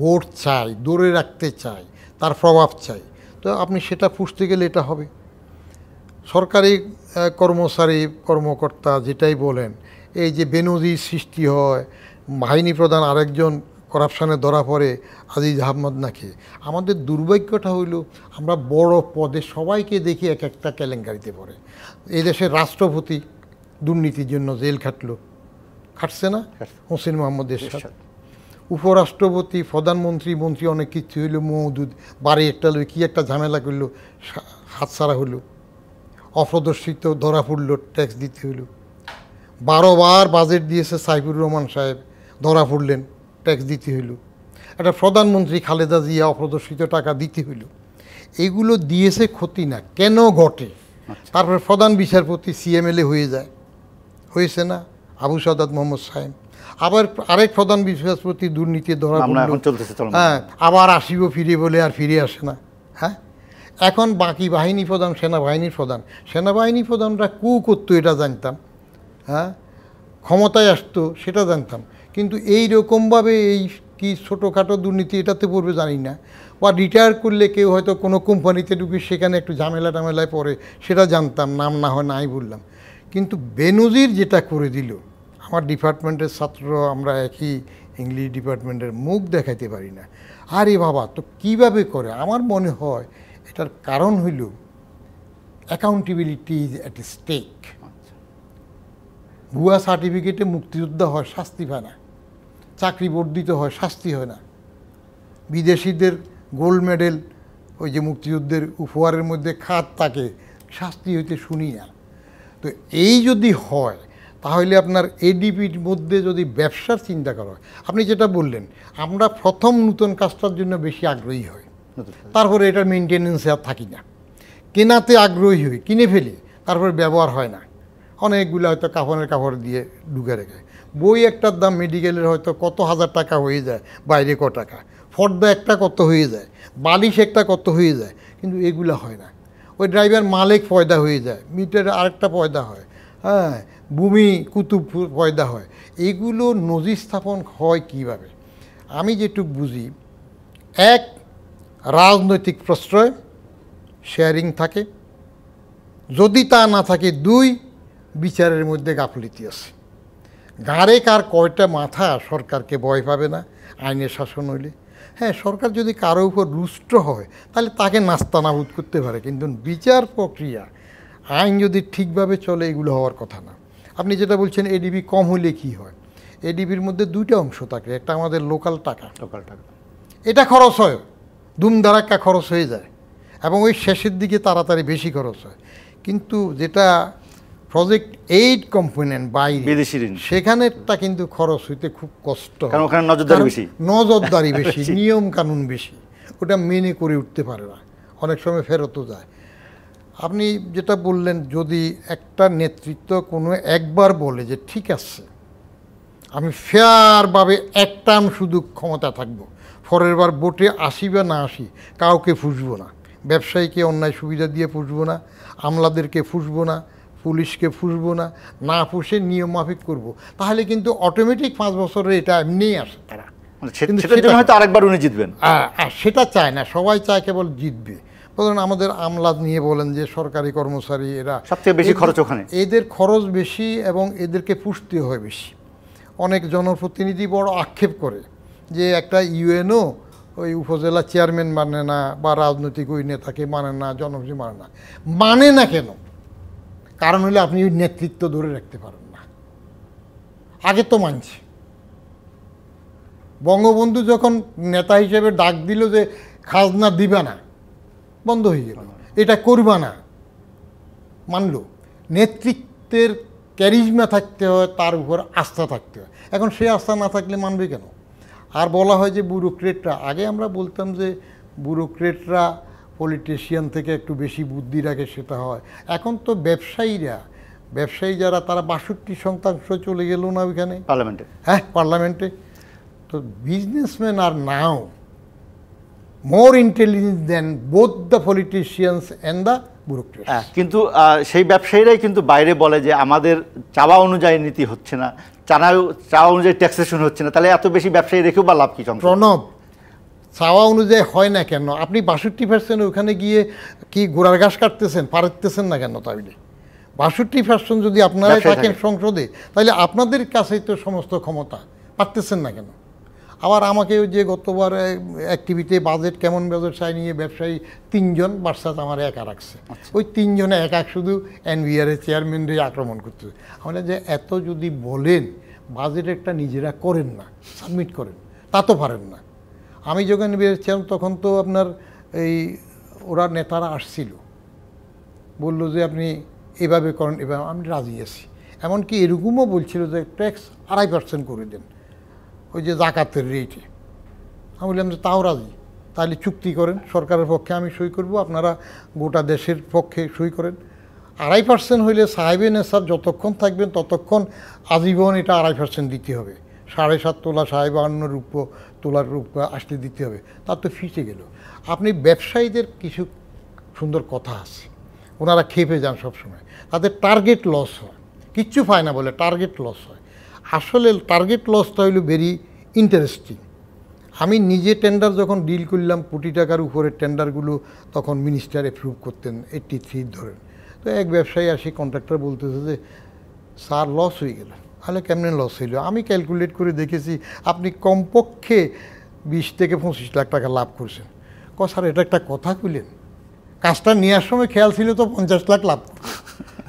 ভোট চাই দূরে রাখতে চাই তার প্রভাব চাই তো আপনি সেটা পুষতে গেলে এটা হবে সরকারি কর্মচারী কর্মকর্তা যেটাই বলেন এই যে বেনজির সৃষ্টি হয় বাহিনী প্রধান আরেকজন করাপশানে ধরা পড়ে আজিজ আহমদ নাকি আমাদের দুর্ভাগ্যটা হইল আমরা বড় পদে সবাইকে দেখি এক একটা কেলেঙ্কারিতে পড়ে দেশের রাষ্ট্রপতি দুর্নীতির জন্য জেল খাটল খাটছে না হোসেন মোহাম্মদ এরশাদ উপরাষ্ট্রপতি প্রধানমন্ত্রী মন্ত্রী অনেক কিছু হইলো মৌদুদ বাড়ি একটা লই কী একটা ঝামেলা করলো হাতছাড়া হলো অপ্রদর্শিত ধরা পড়লো ট্যাক্স দিতে হইল বারোবার বাজেট দিয়েছে সাইফুর রহমান সাহেব ধরা পড়লেন ট্যাক্স দিতে হইল একটা প্রধানমন্ত্রী খালেদা জিয়া অপ্রদর্শিত টাকা দিতে হইল এগুলো দিয়েছে ক্ষতি না কেন ঘটে আচ্ছা। তারপরে প্রধান বিচারপতি সিএমএলএ হয়ে যায় হয়েছে না আবু সাদাত মোহাম্মদ সাহেব আবার আরেক প্রধান বিচারপতি দুর্নীতি ধরা হ্যাঁ আবার আসিব ফিরে বলে আর ফিরে আসে না হ্যাঁ এখন বাকি বাহিনী প্রধান সেনাবাহিনীর প্রধান সেনাবাহিনী প্রধানরা কু করতো এটা জানতাম হ্যাঁ ক্ষমতায় আসতো সেটা জানতাম কিন্তু এই রকমভাবে এই কি ছোটোখাটো দুর্নীতি এটাতে পড়বে জানি না বা রিটায়ার করলে কেউ হয়তো কোনো কোম্পানিতে ঢুকে সেখানে একটু ঝামেলা টামেলায় পড়ে সেটা জানতাম নাম না হয় নাই বললাম কিন্তু বেনজির যেটা করে দিল আমার ডিপার্টমেন্টের ছাত্র আমরা একই ইংলিশ ডিপার্টমেন্টের মুখ দেখাইতে পারি না আরে বাবা তো কিভাবে করে আমার মনে হয় এটার কারণ হইল অ্যাকাউন্টেবিলিটি ইজ অ্যাট স্টেক ভুয়া সার্টিফিকেটে মুক্তিযোদ্ধা হয় শাস্তি পায় না চাকরি বর্ধিত হয় শাস্তি হয় না বিদেশিদের গোল্ড মেডেল ওই যে মুক্তিযুদ্ধের উপহারের মধ্যে খাত তাকে শাস্তি হইতে শুনি না তো এই যদি হয় তাহলে আপনার এডিপির মধ্যে যদি ব্যবসার চিন্তা করা হয় আপনি যেটা বললেন আমরা প্রথম নতুন কাজটার জন্য বেশি আগ্রহী হই তারপরে এটা মেনটেনেন্সে আর থাকি না কেনাতে আগ্রহী হই কিনে ফেলি তারপরে ব্যবহার হয় না অনেকগুলো হয়তো কাফনের কাপড় দিয়ে ঢুকে রেখে বই একটার দাম মেডিকেলের হয়তো কত হাজার টাকা হয়ে যায় বাইরে ক টাকা ফর্দা একটা কত হয়ে যায় বালিশ একটা কত হয়ে যায় কিন্তু এগুলো হয় না ওই ড্রাইভার মালিক পয়দা হয়ে যায় মিটার আরেকটা পয়দা হয় হ্যাঁ ভূমি কুতুব পয়দা হয় এগুলো নজির স্থাপন হয় কিভাবে আমি যেটুকু বুঝি এক রাজনৈতিক প্রশ্রয় শেয়ারিং থাকে যদি তা না থাকে দুই বিচারের মধ্যে গাফলিতি আছে গাড়ে কার কয়টা মাথা সরকারকে ভয় পাবে না আইনের শাসন হইলে হ্যাঁ সরকার যদি কারো উপর রুষ্ট হয় তাহলে তাকে নাস্তানাবুদ করতে পারে কিন্তু বিচার প্রক্রিয়া আইন যদি ঠিকভাবে চলে এগুলো হওয়ার কথা না আপনি যেটা বলছেন এডিবি কম হলে কি হয় এডিবির মধ্যে দুইটা অংশ থাকে একটা আমাদের লোকাল টাকা লোকাল টাকা এটা খরচ হয় ধুমধারাক্কা খরচ হয়ে যায় এবং ওই শেষের দিকে তাড়াতাড়ি বেশি খরচ হয় কিন্তু যেটা প্রজেক্ট এইড কম্পোনেন্ট বাইরে বিদেশি ঋণ সেখানেরটা কিন্তু খরচ হইতে খুব কষ্ট কারণ ওখানে নজরদারি বেশি নজরদারি বেশি নিয়ম কানুন বেশি ওটা মেনে করে উঠতে পারে না অনেক সময় ফেরতও যায় আপনি যেটা বললেন যদি একটা নেতৃত্ব কোনো একবার বলে যে ঠিক আছে আমি ফেয়ারভাবে এক টান শুধু ক্ষমতা থাকবো পরের বার বোটে আসি বা না আসি কাউকে ফুসবো না ব্যবসায়ীকে অন্যায় সুবিধা দিয়ে ফুসবো না আমলাদেরকে ফুসবো না পুলিশকে ফুসবো না না ফুসে নিয়ম মাফিক করব। তাহলে কিন্তু অটোমেটিক পাঁচ বছরের এটা এমনিই আসে তারা মানে আরেকবার উনি জিতবেন সেটা চায় না সবাই চায় কেবল জিতবে ধরুন আমাদের আমলাদ নিয়ে বলেন যে সরকারি কর্মচারী এরা সবচেয়ে বেশি খরচ ওখানে এদের খরচ বেশি এবং এদেরকে পুষতে হয় বেশি অনেক জনপ্রতিনিধি বড় আক্ষেপ করে যে একটা ইউএনও ওই উপজেলা চেয়ারম্যান মানে না বা রাজনৈতিক ওই নেতাকে মানে না জনপ্রতি মানে না মানে না কেন কারণ হলে আপনি নেতৃত্ব ধরে রাখতে পারেন না আগে তো মানছি বঙ্গবন্ধু যখন নেতা হিসেবে ডাক দিল যে খাজনা দিবে না বন্ধ হয়ে গেল এটা করবে না মানল নেতৃত্বের ক্যারিজমা থাকতে হয় তার উপর আস্থা থাকতে হয় এখন সে আস্থা না থাকলে মানবে কেন আর বলা হয় যে ব্যুরোক্রেটরা আগে আমরা বলতাম যে ব্যুরোক্রেটরা পলিটিশিয়ান থেকে একটু বেশি বুদ্ধি রাখে সেটা হয় এখন তো ব্যবসায়ীরা ব্যবসায়ী যারা তারা বাষট্টি শতাংশ চলে গেল না ওইখানে পার্লামেন্টে হ্যাঁ পার্লামেন্টে তো businessman are now more intelligence than both the politicians and the হ্যাঁ
কিন্তু সেই ব্যবসায়ীরাই কিন্তু বাইরে বলে যে আমাদের চাওয়া অনুযায়ী নীতি হচ্ছে না চানা চাওয়া অনুযায়ী ট্যাক্সেশন হচ্ছে না তাহলে এত বেশি ব্যবসায়ী রেখেও বা লাভ কি প্রণব
চাওয়া অনুযায়ী হয় না কেন আপনি বাষট্টি পার্সেন্ট ওখানে গিয়ে কি গোড়ার ঘাস কাটতেছেন পারতেছেন না কেন তাহলে বাষট্টি পার্সেন্ট যদি আপনারা থাকেন সংসদে তাহলে আপনাদের কাছেই তো সমস্ত ক্ষমতা পারতেছেন না কেন আবার আমাকে যে গতবার অ্যাক্টিভিটি বাজেট কেমন ব্যবসায় নিয়ে ব্যবসায়ী তিনজন বার্সাত আমার একা রাখছে আচ্ছা। ওই তিনজনে এক শুধু চেয়ারম্যান চেয়ারম্যানরে আক্রমণ করতেছে আমরা যে এত যদি বলেন বাজেট একটা নিজেরা করেন না সাবমিট করেন তা তো পারেন না আমি যখন বেরিয়েছিলাম তখন তো আপনার এই ওরা নেতারা আসছিল বলল যে আপনি এভাবে করেন এভাবে আমি রাজি আছি এমনকি এরকমও বলছিল যে ট্যাক্স আড়াই পার্সেন্ট করে দেন ওই যে জাকাতের রেটে আমি বললাম যে তাও রাজি তাহলে চুক্তি করেন সরকারের পক্ষে আমি সই করব আপনারা গোটা দেশের পক্ষে সই করেন আড়াই পার্সেন্ট হইলে সাহেবেন এসাব যতক্ষণ থাকবেন ততক্ষণ আজীবন এটা আড়াই পার্সেন্ট দিতে হবে সাড়ে সাত তোলা সাড়ে বাহান্ন রূপ তোলার রূপ আসতে দিতে হবে তার তো ফিসে গেল আপনি ব্যবসায়ীদের কিছু সুন্দর কথা আছে ওনারা খেপে যান সবসময় তাদের টার্গেট লস হয় কিচ্ছু পায় না বলে টার্গেট লস হয় আসলে টার্গেট লসটা হইল ভেরি ইন্টারেস্টিং আমি নিজে টেন্ডার যখন ডিল করলাম কোটি টাকার উপরে টেন্ডারগুলো তখন মিনিস্টার অ্যাপ্রুভ করতেন এইটটি থ্রি ধরেন তো এক ব্যবসায়ী আসি কন্ট্রাক্টর বলতেছে যে স্যার লস হয়ে গেল তাহলে কেমনে লস হইল আমি ক্যালকুলেট করে দেখেছি আপনি কমপক্ষে বিশ থেকে পঁচিশ লাখ টাকা লাভ করছেন ক স্যার এটা একটা কথা কইলেন কাজটা নেওয়ার সময় খেয়াল ছিল তো পঞ্চাশ লাখ লাভ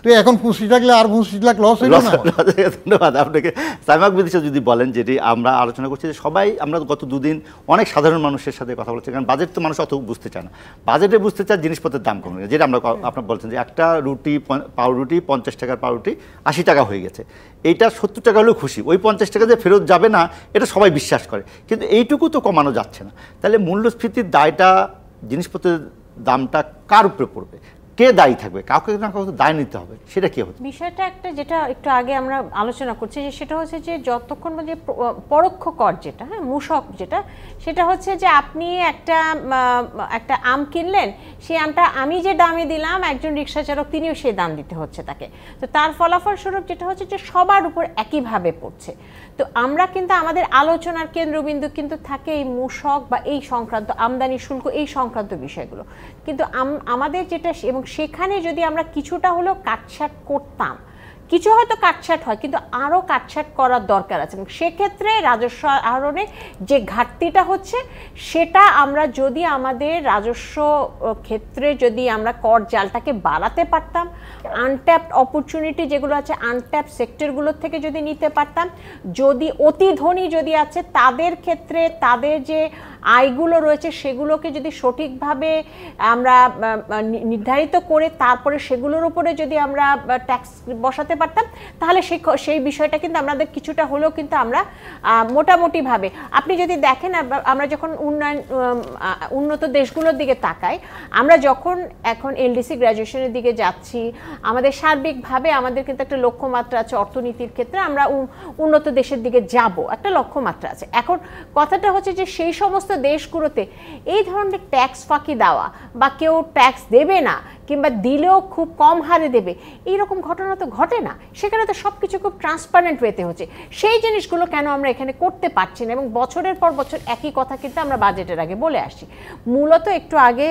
তো এখন পঁচিশ লাখ আর পঁচিশ লাখ লস হইল না
আচ্ছা, ধন্যবাদ আপনাকে সাইমাক বিদিশা যদি বলেন যেটি আমরা আলোচনা করছি যে সবাই আমরা গত দুদিন অনেক সাধারণ মানুষের সাথে কথা বলছি কারণ বাজেট তো মানুষ অত বুঝতে চায় না বাজেটে বুঝতে চায় জিনিসপত্রের দাম কমে যেটা আমরা আপনার বলছেন যে একটা রুটি পাউরুটি পঞ্চাশ টাকার পাউরুটি আশি টাকা হয়ে গেছে এইটা সত্তর টাকা হলেও খুশি ওই পঞ্চাশ টাকা যে ফেরত যাবে না এটা সবাই বিশ্বাস করে কিন্তু এইটুকু তো কমানো যাচ্ছে না তাহলে মূল্যস্ফীতির দায়টা জিনিসপত্রের দামটা কার উপরে পড়বে কে দায়ী থাকবে কাউকে না কাউকে দায় নিতে হবে সেটা কি হবে
বিষয়টা একটা যেটা একটু আগে আমরা আলোচনা করছি যে সেটা হচ্ছে যে যতক্ষণ যে পরোক্ষ কর যেটা হ্যাঁ মূষক যেটা সেটা হচ্ছে যে আপনি একটা একটা আম কিনলেন সেই আমটা আমি যে দামে দিলাম একজন রিক্সা চালক তিনিও সেই দাম দিতে হচ্ছে তাকে তো তার ফলাফল স্বরূপ যেটা হচ্ছে যে সবার উপর একইভাবে পড়ছে তো আমরা কিন্তু আমাদের আলোচনার কেন্দ্রবিন্দু কিন্তু থাকে এই মূষক বা এই সংক্রান্ত আমদানি শুল্ক এই সংক্রান্ত বিষয়গুলো কিন্তু আমাদের যেটা এবং সেখানে যদি আমরা কিছুটা হলেও কাটছাট করতাম কিছু হয়তো কাটছাট হয় কিন্তু আরও কাটছাট করার দরকার আছে সেক্ষেত্রে রাজস্ব আহরণে যে ঘাটতিটা হচ্ছে সেটা আমরা যদি আমাদের রাজস্ব ক্ষেত্রে যদি আমরা কর জালটাকে বাড়াতে পারতাম আনট্যাপড অপরচুনিটি যেগুলো আছে আনট্যাপ সেক্টরগুলোর থেকে যদি নিতে পারতাম যদি অতি ধনী যদি আছে তাদের ক্ষেত্রে তাদের যে আয়গুলো রয়েছে সেগুলোকে যদি সঠিকভাবে আমরা নির্ধারিত করে তারপরে সেগুলোর উপরে যদি আমরা ট্যাক্স বসাতে পারতাম তাহলে সেই সেই বিষয়টা কিন্তু আমাদের কিছুটা হলেও কিন্তু আমরা মোটামুটিভাবে আপনি যদি দেখেন আমরা যখন উন্নয়ন উন্নত দেশগুলোর দিকে তাকাই আমরা যখন এখন এলডিসি গ্র্যাজুয়েশনের দিকে যাচ্ছি আমাদের সার্বিকভাবে আমাদের কিন্তু একটা লক্ষ্যমাত্রা আছে অর্থনীতির ক্ষেত্রে আমরা উন্নত দেশের দিকে যাব একটা লক্ষ্যমাত্রা আছে এখন কথাটা হচ্ছে যে সেই সমস্ত দেশগুলোতে এই ধরনের ট্যাক্স ফাঁকি দেওয়া বা কেউ ট্যাক্স দেবে না কিংবা দিলেও খুব কম হারে দেবে এইরকম ঘটনা তো ঘটে না সেখানে তো সব কিছু খুব ট্রান্সপারেন্ট ওয়েতে হচ্ছে সেই জিনিসগুলো কেন আমরা এখানে করতে পারছি না এবং বছরের পর বছর একই কথা কিন্তু আমরা বাজেটের আগে বলে আসি মূলত একটু আগে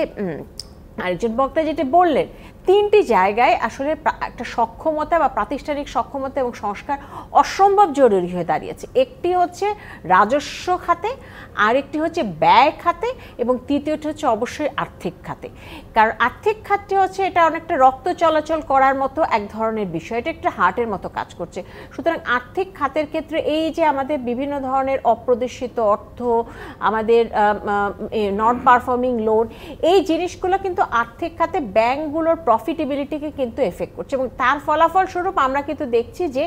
আরেকজন বক্তা যেটা বললেন তিনটি জায়গায় আসলে একটা সক্ষমতা বা প্রাতিষ্ঠানিক সক্ষমতা এবং সংস্কার অসম্ভব জরুরি হয়ে দাঁড়িয়েছে একটি হচ্ছে রাজস্ব খাতে আরেকটি হচ্ছে ব্যয় খাতে এবং তৃতীয়টি হচ্ছে অবশ্যই আর্থিক খাতে কারণ আর্থিক খাতটি হচ্ছে এটা অনেকটা রক্ত চলাচল করার মতো এক ধরনের বিষয় এটা একটা হার্টের মতো কাজ করছে সুতরাং আর্থিক খাতের ক্ষেত্রে এই যে আমাদের বিভিন্ন ধরনের অপ্রদর্শিত অর্থ আমাদের নন পারফর্মিং লোন এই জিনিসগুলো কিন্তু আর্থিক খাতে ব্যাংকগুলোর প্রফিটেবিলিটিকে কিন্তু এফেক্ট করছে এবং তার ফলাফল স্বরূপ আমরা কিন্তু দেখছি যে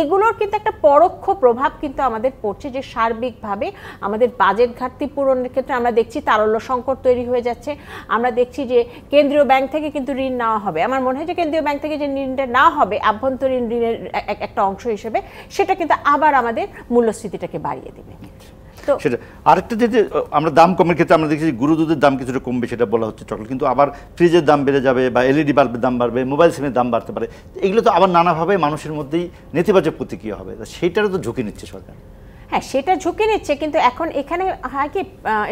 এগুলোর কিন্তু একটা পরোক্ষ প্রভাব কিন্তু আমাদের পড়ছে যে সার্বিকভাবে আমাদের বাজেট ঘাটতি পূরণের ক্ষেত্রে আমরা দেখছি তারল্য সংকট তৈরি হয়ে যাচ্ছে আমরা দেখছি যে কেন্দ্রীয় ব্যাংক থেকে কিন্তু ঋণ নেওয়া হবে আমার মনে হয় যে কেন্দ্রীয় ব্যাংক থেকে যে ঋণটা না হবে আভ্যন্তরীণ ঋণের একটা অংশ হিসেবে সেটা কিন্তু আবার আমাদের মূল্যস্ফীতিটাকে বাড়িয়ে দেবে
সেটা আরেকটা যে আমরা দাম কমের ক্ষেত্রে আমরা দেখেছি গুরু দুধের দাম কিছুটা কমবে সেটা বলা হচ্ছে চকলেট কিন্তু আবার ফ্রিজের দাম বেড়ে যাবে বা এলইডি e বাল্বের দাম বাড়বে মোবাইল সিমের দাম বাড়তে পারে এগুলো তো আবার নানাভাবে মানুষের মধ্যেই নেতিবাচক প্রতিক্রিয়া হবে সেটারও তো ঝুঁকি
নিচ্ছে সরকার হ্যাঁ সেটা ঝুঁকি নিচ্ছে কিন্তু এখন এখানে হয় কি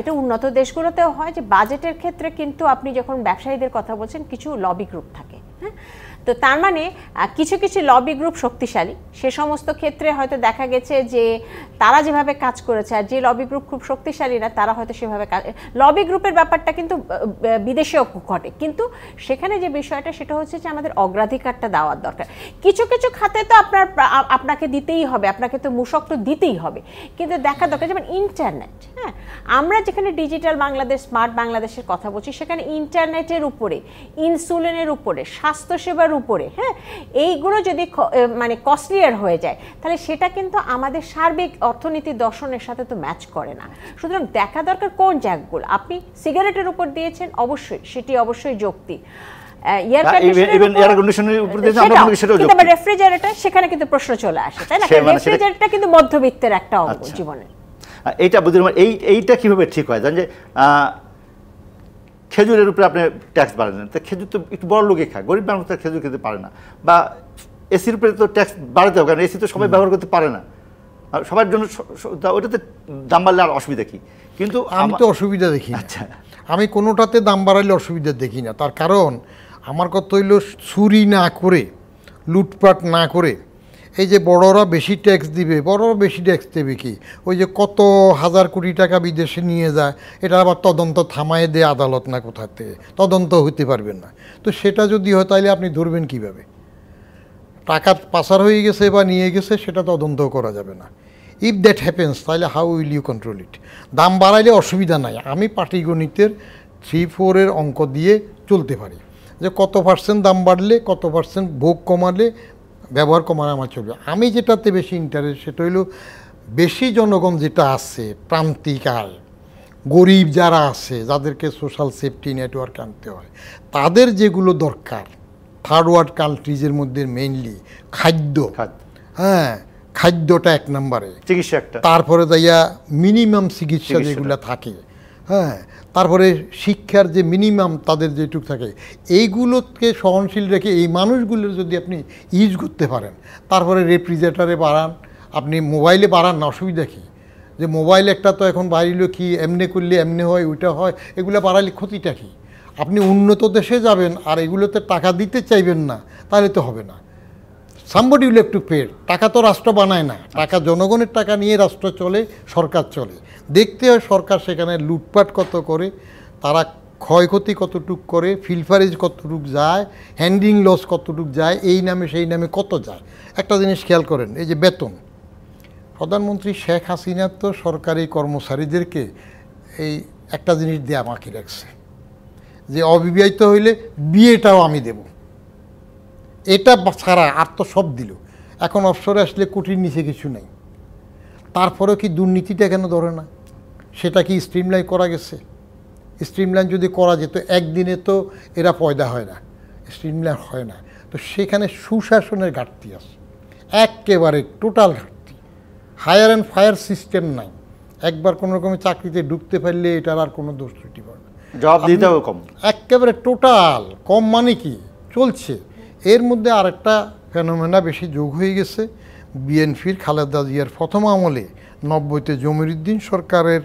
এটা উন্নত দেশগুলোতেও হয় যে বাজেটের ক্ষেত্রে কিন্তু আপনি যখন ব্যবসায়ীদের কথা বলছেন কিছু লবি গ্রুপ থাকে হ্যাঁ তো তার মানে কিছু কিছু লবি গ্রুপ শক্তিশালী সে সমস্ত ক্ষেত্রে হয়তো দেখা গেছে যে তারা যেভাবে কাজ করেছে আর যে লবি গ্রুপ খুব শক্তিশালী না তারা হয়তো সেভাবে কাজ লবি গ্রুপের ব্যাপারটা কিন্তু বিদেশেও ঘটে কিন্তু সেখানে যে বিষয়টা সেটা হচ্ছে যে আমাদের অগ্রাধিকারটা দেওয়ার দরকার কিছু কিছু খাতে তো আপনার আপনাকে দিতেই হবে আপনাকে তো মূষক তো দিতেই হবে কিন্তু দেখা দরকার যেমন ইন্টারনেট হ্যাঁ আমরা যেখানে ডিজিটাল বাংলাদেশ স্মার্ট বাংলাদেশের কথা বলছি সেখানে ইন্টারনেটের উপরে ইনসুলিনের উপরে স্বাস্থ্যসেবার টাকার উপরে হ্যাঁ এইগুলো যদি মানে কস্টলিয়ার হয়ে যায় তাহলে সেটা কিন্তু আমাদের সার্বিক অর্থনীতি দর্শনের সাথে তো ম্যাচ করে না সুতরাং দেখা দরকার কোন জ্যাকগুলো আপনি সিগারেটের উপর দিয়েছেন অবশ্যই সেটি অবশ্যই যুক্তি এইটা
মানে আচ্ছা। বুঝলাম এইটা কিভাবে ঠিক হয় জানেন যে খেজুরের উপরে আপনি ট্যাক্স বাড়ালেন তা খেজুর তো একটু বড় লোকে খায় গরিব মানুষ তো খেজুর খেতে পারে না বা এসির উপরে তো ট্যাক্স বাড়াতে হবে কারণ এসি তো সবাই ব্যবহার করতে পারে না সবার জন্য ওটাতে দাম বাড়লে আর অসুবিধা কি কিন্তু আমি তো
অসুবিধা দেখি আচ্ছা আমি কোনোটাতে দাম বাড়াইলে অসুবিধা দেখি না তার কারণ আমার কথা হইল চুরি না করে লুটপাট না করে এই যে বড়রা বেশি ট্যাক্স দিবে বড়রা বেশি ট্যাক্স দেবে কি ওই যে কত হাজার কোটি টাকা বিদেশে নিয়ে যায় এটা আবার তদন্ত থামায় দেয় আদালত না কোথাতে তদন্ত হতে পারবে না তো সেটা যদি হয় তাহলে আপনি ধরবেন কিভাবে টাকা পাচার হয়ে গেছে বা নিয়ে গেছে সেটা তদন্ত করা যাবে না ইফ দ্যাট হ্যাপেন্স তাহলে how will you control it দাম বাড়াইলে অসুবিধা নাই আমি পাটিগণিতের থ্রি ফোরের অঙ্ক দিয়ে চলতে পারি যে কত পার্সেন্ট দাম বাড়লে কত পার্সেন্ট ভোগ কমালে ব্যবহার কমানো আমার চলবে আমি যেটাতে বেশি ইন্টারেস্ট সেটা হইল বেশি জনগণ যেটা আছে প্রান্তিক আয় গরিব যারা আছে যাদেরকে সোশ্যাল সেফটি নেটওয়ার্ক আনতে হয় তাদের যেগুলো দরকার থার্ড ওয়ার্ল্ড কান্ট্রিজের মধ্যে মেইনলি খাদ্য হ্যাঁ খাদ্যটা এক নম্বরে চিকিৎসা একটা তারপরে যাইয়া মিনিমাম চিকিৎসা যেগুলো থাকে হ্যাঁ তারপরে শিক্ষার যে মিনিমাম তাদের যেটুক থাকে এইগুলোকে সহনশীল রেখে এই মানুষগুলোর যদি আপনি ইউজ করতে পারেন তারপরে রেফ্রিজারেটারে বাড়ান আপনি মোবাইলে বাড়ান না অসুবিধা কী যে মোবাইল একটা তো এখন বাড়িল কি এমনি করলে এমনি হয় ওইটা হয় এগুলো বাড়ালে ক্ষতিটা কী আপনি উন্নত দেশে যাবেন আর এগুলোতে টাকা দিতে চাইবেন না তাহলে তো হবে না সামবডি উইল একটু পেড টাকা তো রাষ্ট্র বানায় না টাকা আচ্ছা। জনগণের টাকা নিয়ে রাষ্ট্র চলে সরকার চলে দেখতে হয় সরকার সেখানে লুটপাট কত করে তারা ক্ষয়ক্ষতি কতটুক করে ফিলফারেজ কতটুক যায় হ্যান্ডিং লস কতটুক যায় এই নামে সেই নামে কত যায় একটা জিনিস খেয়াল করেন এই যে বেতন প্রধানমন্ত্রী শেখ হাসিনা তো সরকারি কর্মচারীদেরকে এই একটা জিনিস দেয়া বাকি রাখছে যে অবিবাহিত হইলে বিয়েটাও আমি দেব এটা ছাড়া আর তো সব দিল এখন অবসরে আসলে কুটির নিচে কিছু নাই তারপরেও কি দুর্নীতিটা কেন ধরে না সেটা কি স্ট্রিমলাইন করা গেছে স্ট্রিমলাইন যদি করা যেত একদিনে তো এরা পয়দা হয় না স্ট্রিমলাইন হয় না তো সেখানে সুশাসনের ঘাটতি আছে একেবারে টোটাল ঘাটতি হায়ার অ্যান্ড ফায়ার সিস্টেম নাই একবার কোনো রকমের চাকরিতে ঢুকতে পারলে এটার আর কোনো দোষ ত্রুটি পড়ে
না জব দিতে হবে কম
একেবারে টোটাল কম মানে কি চলছে এর মধ্যে আরেকটা ফেনোমেনা বেশি যোগ হয়ে গেছে বিএনপির খালেদা জিয়ার প্রথম আমলে নব্বইতে জমিরুদ্দিন সরকারের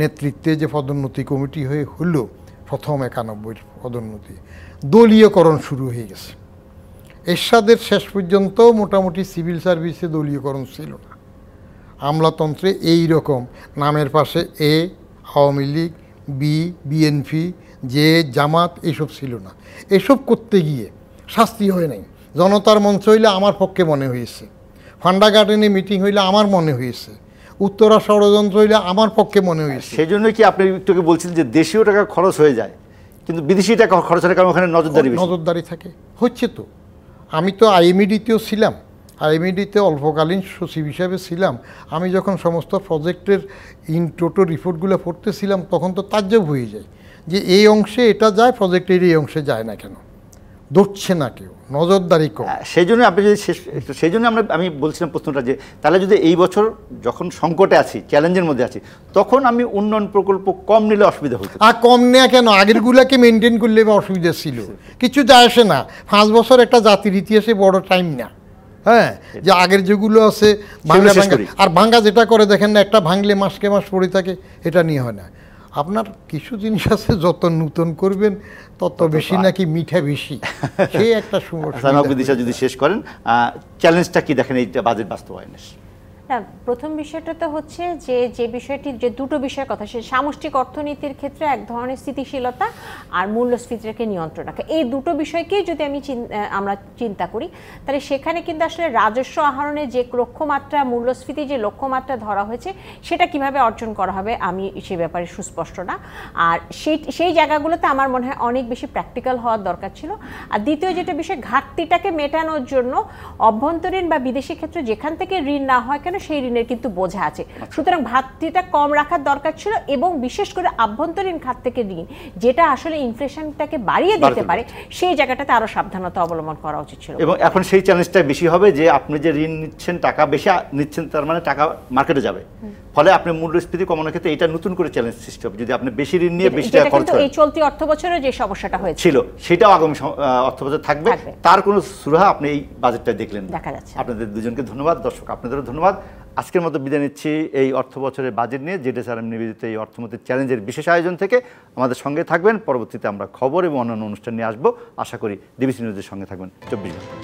নেতৃত্বে যে পদোন্নতি কমিটি হয়ে হল প্রথম একানব্বই পদোন্নতি দলীয়করণ শুরু হয়ে গেছে এরশাদের শেষ পর্যন্ত মোটামুটি সিভিল সার্ভিসে দলীয়করণ ছিল না আমলাতন্ত্রে এই রকম নামের পাশে A Awami League B BNP J Jamaat এসব ছিল না এসব করতে গিয়ে শাস্তি হয় নাই জনতার মঞ্চ হইলে আমার পক্ষে মনে হয়েছে ফান্ডা গার্ডেনে মিটিং হইলে আমার মনে হয়েছে উত্তরা ষড়যন্ত্র হইলে আমার পক্ষে মনে হয়েছে
সেই জন্য কি আপনি একটুকে বলছিলেন যে দেশীয় টাকা খরচ হয়ে যায় কিন্তু
বিদেশি টাকা খরচ হয় কারণ ওখানে নজরদারি নজরদারি থাকে হচ্ছে তো আমি তো আইএমইডিতেও ছিলাম আইএমইডিতে অল্পকালীন সচিব হিসাবে ছিলাম আমি যখন সমস্ত প্রজেক্টের ইন টোটো রিপোর্টগুলো পড়তেছিলাম তখন তো তাজ্জব হয়ে যায় যে এই অংশে এটা যায় প্রজেক্টের এই অংশে যায় না কেন ধরছে না কেউ নজরদারি কম হ্যাঁ, সেই জন্য আপনি যদি সেই জন্য আমরা আমি বলছিলাম প্রশ্নটা যে তাহলে যদি এই বছর
যখন সংকটে আছি চ্যালেঞ্জের মধ্যে আছি তখন আমি উন্নয়ন প্রকল্প কম নিলে অসুবিধা হতো আর
কম নেওয়া কেন আগেরগুলোকে মেনটেন করলে অসুবিধা ছিল কিছু যায় আসে না পাঁচ বছর একটা জাতির ইতিহাসে বড় টাইম না হ্যাঁ যে আগের যেগুলো আছে ভাঙলে ভাঙ্গা আর ভাঙ্গা যেটা করে দেখেন না একটা ভাঙলে মাসকে মাস পড়ে থাকে এটা নিয়ে হয় না আপনার কিছু জিনিস আছে যত নূতন করবেন তত বেশি নাকি মিঠা বেশি সেই একটা সমস্যা
যদি শেষ করেন চ্যালেঞ্জটা কি দেখেন এইটা বাজেট বাস্তবায়নের
না প্রথম বিষয়টা তো হচ্ছে যে যে বিষয়টি যে দুটো বিষয়ের কথা সে সামষ্টিক অর্থনীতির ক্ষেত্রে এক ধরনের স্থিতিশীলতা আর মূল্যস্ফীতিটাকে নিয়ন্ত্রণ রাখা এই দুটো বিষয়কেই যদি আমি আমরা চিন্তা করি তাহলে সেখানে কিন্তু আসলে রাজস্ব আহরণে যে লক্ষ্যমাত্রা মূল্যস্ফীতি যে লক্ষ্যমাত্রা ধরা হয়েছে সেটা কিভাবে অর্জন করা হবে আমি সে ব্যাপারে সুস্পষ্ট না আর সেই সেই জায়গাগুলোতে আমার মনে হয় অনেক বেশি প্র্যাকটিক্যাল হওয়ার দরকার ছিল আর দ্বিতীয় যেটা বিষয় ঘাটতিটাকে মেটানোর জন্য অভ্যন্তরীণ বা বিদেশি ক্ষেত্রে যেখান থেকে ঋণ না হয় কেন সেই ঋণের কিন্তু বোঝা আছে সুতরাং ভাতটিটা কম রাখার দরকার ছিল এবং বিশেষ করে আভ্যন্তরীণ খাত থেকে ঋণ যেটা আসলে ইনফ্লেশনটাকে বাড়িয়ে দিতে পারে সেই জায়গাটাতে আরো সাবধানতা অবলম্বন করা উচিত ছিল এবং
এখন সেই চ্যালেঞ্জটা বেশি হবে যে আপনি যে ঋণ নিচ্ছেন টাকা বেশি নিচ্ছেন তার মানে টাকা মার্কেটে যাবে ফলে আপনি মূল্যস্ফীতি কমানোর ক্ষেত্রে এটা নতুন করে চ্যালেঞ্জ সৃষ্টি হবে যদি আপনি বেশি ঋণ নিয়ে বেশি টাকা খরচ এই
চলতি অর্থ বছরে যে সমস্যাটা হয়েছে
ছিল সেটাও আগামী অর্থ বছর থাকবে তার কোনো সুরাহা আপনি এই বাজেটটা দেখলেন দেখা যাচ্ছে আপনাদের দুজনকে ধন্যবাদ দর্শক আপনাদেরও ধন্যবাদ আজকের মতো বিদায় নিচ্ছি এই অর্থ বছরের বাজেট নিয়ে যেটা স্যার নিবেদিত এই অর্থমন্ত্রীর চ্যালেঞ্জের বিশেষ আয়োজন থেকে আমাদের সঙ্গে থাকবেন পরবর্তীতে আমরা খবর এবং অন্যান্য অনুষ্ঠান নিয়ে আসবো আশা করি ডিবিসি নিউজের সঙ্গে থাকবেন চব্বিশ ঘন্টা